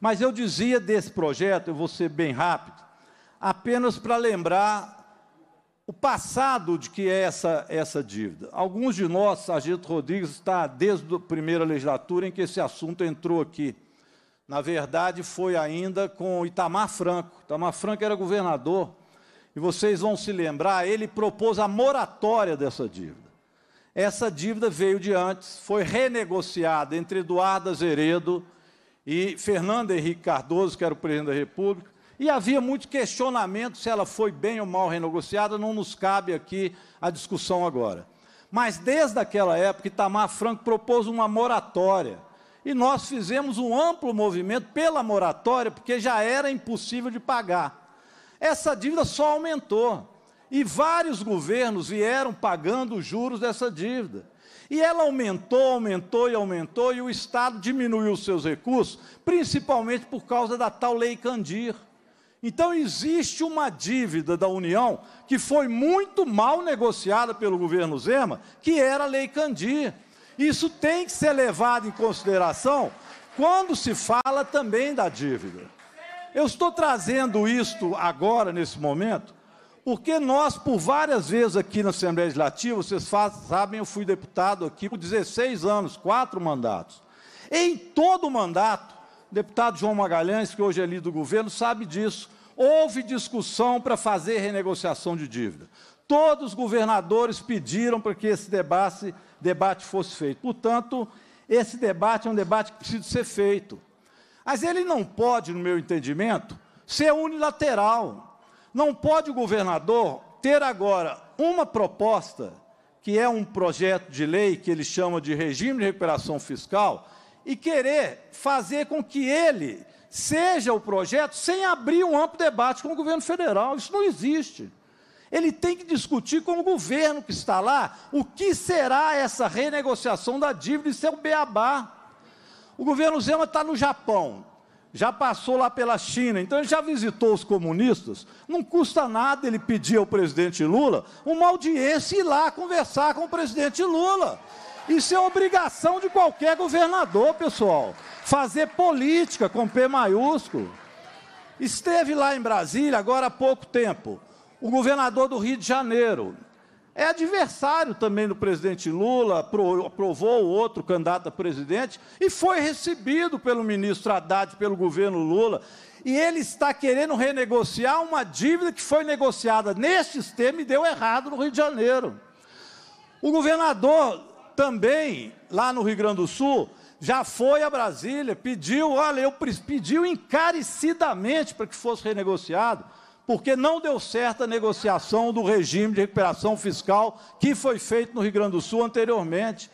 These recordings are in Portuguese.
Mas eu dizia desse projeto, eu vou ser bem rápido, apenas para lembrar o passado de que é essa, essa dívida. Alguns de nós, Sargento Rodrigues, está desde a primeira legislatura em que esse assunto entrou aqui. Na verdade, foi ainda com Itamar Franco. Itamar Franco era governador, e vocês vão se lembrar, ele propôs a moratória dessa dívida. Essa dívida veio de antes, foi renegociada entre Eduardo Azeredo e Fernando Henrique Cardoso, que era o presidente da República, e havia muito questionamento se ela foi bem ou mal renegociada, não nos cabe aqui a discussão agora. Mas desde aquela época, Itamar Franco propôs uma moratória. E nós fizemos um amplo movimento pela moratória, porque já era impossível de pagar. Essa dívida só aumentou. E vários governos vieram pagando os juros dessa dívida. E ela aumentou, aumentou e aumentou, e o Estado diminuiu seus recursos, principalmente por causa da tal Lei Candir. Então, existe uma dívida da União que foi muito mal negociada pelo governo Zema, que era a Lei Candir. Isso tem que ser levado em consideração quando se fala também da dívida. Eu estou trazendo isto agora, nesse momento, porque nós, por várias vezes aqui na Assembleia Legislativa, vocês faz, sabem, eu fui deputado aqui por 16 anos, quatro mandatos. Em todo o mandato, o deputado João Magalhães, que hoje é líder do governo, sabe disso. Houve discussão para fazer renegociação de dívida. Todos os governadores pediram para que esse debate, debate fosse feito. Portanto, esse debate é um debate que precisa ser feito. Mas ele não pode, no meu entendimento, ser unilateral. Não pode o governador ter agora uma proposta, que é um projeto de lei que ele chama de regime de recuperação fiscal, e querer fazer com que ele seja o projeto sem abrir um amplo debate com o governo federal. Isso não existe. Ele tem que discutir com o governo que está lá o que será essa renegociação da dívida, isso é um beabá. O governo Zema está no Japão, já passou lá pela China, então ele já visitou os comunistas. Não custa nada ele pedir ao presidente Lula uma audiência e ir lá conversar com o presidente Lula. Isso é obrigação de qualquer governador, pessoal. Fazer política com P maiúsculo. Esteve lá em Brasília agora há pouco tempo o governador do Rio de Janeiro, é adversário também do presidente Lula, aprovou o outro candidato a presidente e foi recebido pelo ministro Haddad, pelo governo Lula. E ele está querendo renegociar uma dívida que foi negociada neste sistema e deu errado no Rio de Janeiro. O governador também, lá no Rio Grande do Sul, já foi a Brasília, pediu, olha, eu pediu encarecidamente para que fosse renegociado porque não deu certo a negociação do regime de recuperação fiscal que foi feito no Rio Grande do Sul anteriormente.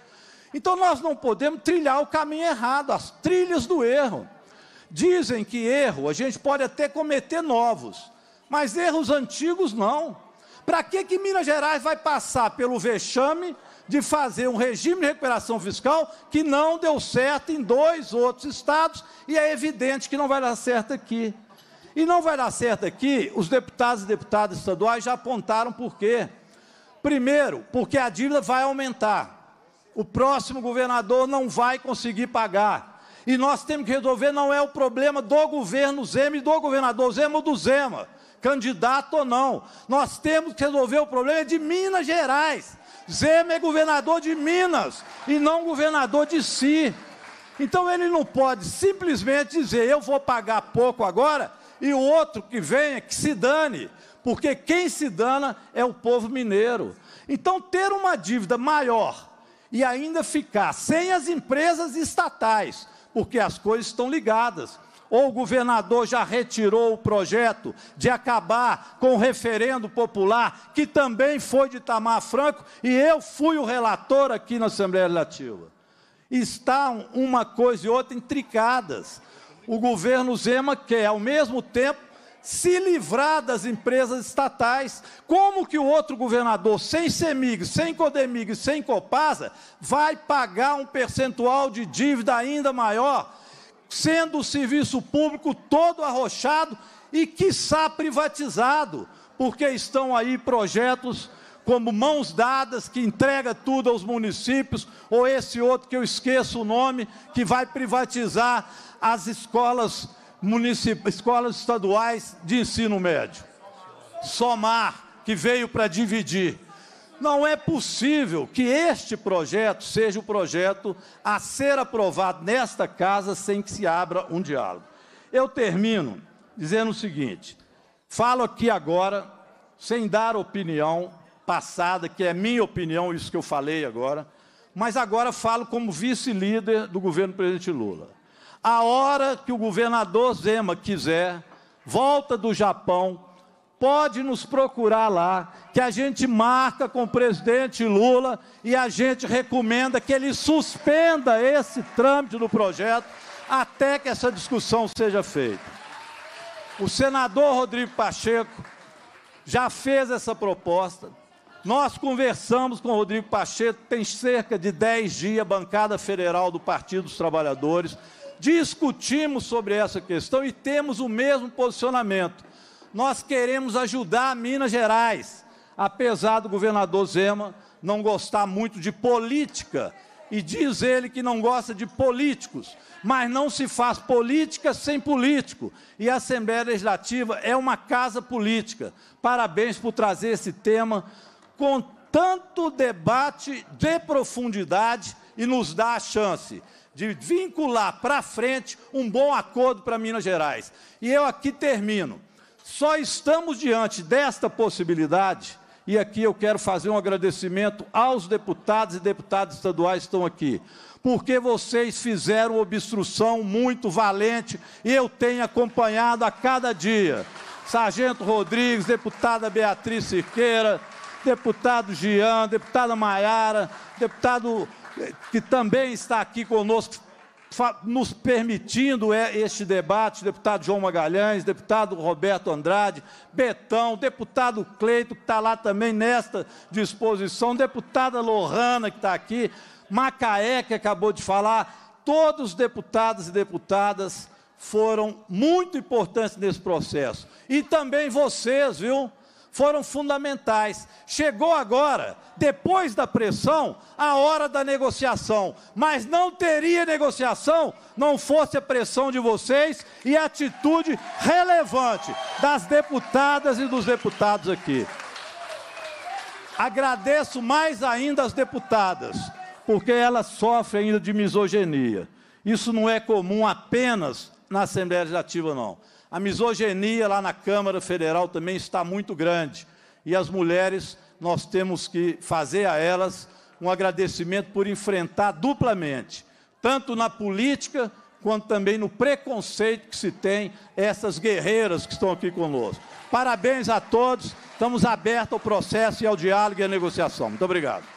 Então nós não podemos trilhar o caminho errado, as trilhas do erro. Dizem que erro a gente pode até cometer novos, mas erros antigos não. Para que, que Minas Gerais vai passar pelo vexame de fazer um regime de recuperação fiscal que não deu certo em dois outros estados e é evidente que não vai dar certo aqui? E não vai dar certo aqui, os deputados e deputadas estaduais já apontaram por quê. Primeiro, porque a dívida vai aumentar. O próximo governador não vai conseguir pagar. E nós temos que resolver, não é o problema do governo Zema e do governador Zema ou do Zema, candidato ou não. Nós temos que resolver o problema é de Minas Gerais. Zema é governador de Minas e não governador de si. Então ele não pode simplesmente dizer, eu vou pagar pouco agora e o outro que venha, é que se dane, porque quem se dana é o povo mineiro. Então, ter uma dívida maior e ainda ficar sem as empresas estatais, porque as coisas estão ligadas. Ou o governador já retirou o projeto de acabar com o referendo popular, que também foi de Itamar Franco, e eu fui o relator aqui na Assembleia Legislativa. Está uma coisa e outra intricadas o governo Zema quer, ao mesmo tempo, se livrar das empresas estatais. Como que o outro governador, sem CEMIG, sem CODEMIG, sem COPASA, vai pagar um percentual de dívida ainda maior, sendo o serviço público todo arrochado e, quiçá, privatizado? Porque estão aí projetos como mãos dadas, que entrega tudo aos municípios, ou esse outro que eu esqueço o nome, que vai privatizar as escolas, escolas estaduais de ensino médio. Somar, que veio para dividir. Não é possível que este projeto seja o projeto a ser aprovado nesta casa sem que se abra um diálogo. Eu termino dizendo o seguinte: falo aqui agora, sem dar opinião passada, que é minha opinião, isso que eu falei agora, mas agora falo como vice-líder do governo do presidente Lula. A hora que o governador Zema quiser, volta do Japão, pode nos procurar lá, que a gente marca com o presidente Lula e a gente recomenda que ele suspenda esse trâmite do projeto até que essa discussão seja feita. O senador Rodrigo Pacheco já fez essa proposta, nós conversamos com o Rodrigo Pacheco, tem cerca de 10 dias, bancada federal do Partido dos Trabalhadores, discutimos sobre essa questão e temos o mesmo posicionamento. Nós queremos ajudar Minas Gerais, apesar do governador Zema não gostar muito de política, e diz ele que não gosta de políticos, mas não se faz política sem político. E a Assembleia Legislativa é uma casa política. Parabéns por trazer esse tema com tanto debate de profundidade e nos dá a chance de vincular para frente um bom acordo para Minas Gerais. E eu aqui termino. Só estamos diante desta possibilidade, e aqui eu quero fazer um agradecimento aos deputados e deputadas estaduais que estão aqui, porque vocês fizeram obstrução muito valente e eu tenho acompanhado a cada dia. Sargento Rodrigues, deputada Beatriz Siqueira, deputado Jean, deputada Maiara, deputado eh, que também está aqui conosco, nos permitindo eh, este debate, deputado João Magalhães, deputado Roberto Andrade, Betão, deputado Cleito, que está lá também nesta disposição, deputada Lohana, que está aqui, Macaé, que acabou de falar, todos os deputados e deputadas foram muito importantes nesse processo. E também vocês, viu? foram fundamentais. Chegou agora, depois da pressão, a hora da negociação. Mas não teria negociação não fosse a pressão de vocês e a atitude relevante das deputadas e dos deputados aqui. Agradeço mais ainda às deputadas, porque elas sofrem ainda de misoginia. Isso não é comum apenas na Assembleia Legislativa, não. A misoginia lá na Câmara Federal também está muito grande. E as mulheres, nós temos que fazer a elas um agradecimento por enfrentar duplamente, tanto na política quanto também no preconceito que se tem essas guerreiras que estão aqui conosco. Parabéns a todos, estamos abertos ao processo e ao diálogo e à negociação. Muito obrigado.